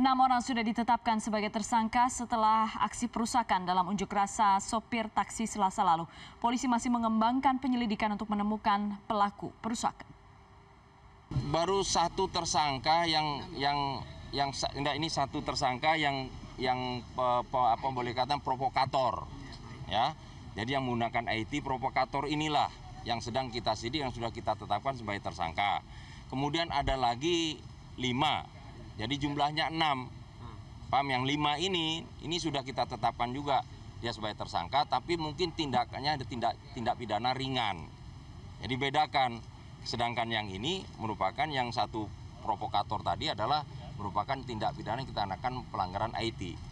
Enam orang sudah ditetapkan sebagai tersangka setelah aksi perusakan dalam unjuk rasa sopir taksi selasa lalu. Polisi masih mengembangkan penyelidikan untuk menemukan pelaku perusakan. Baru satu tersangka yang yang yang enggak ini satu tersangka yang yang apa boleh kata provokator ya. Jadi yang menggunakan IT provokator inilah yang sedang kita sidik yang sudah kita tetapkan sebagai tersangka. Kemudian ada lagi lima jadi jumlahnya enam Pam yang lima ini ini sudah kita tetapkan juga dia sebagai tersangka tapi mungkin tindakannya ada tindak tindak pidana ringan jadi bedakan sedangkan yang ini merupakan yang satu provokator tadi adalah merupakan tindak pidana yang kita anakan pelanggaran it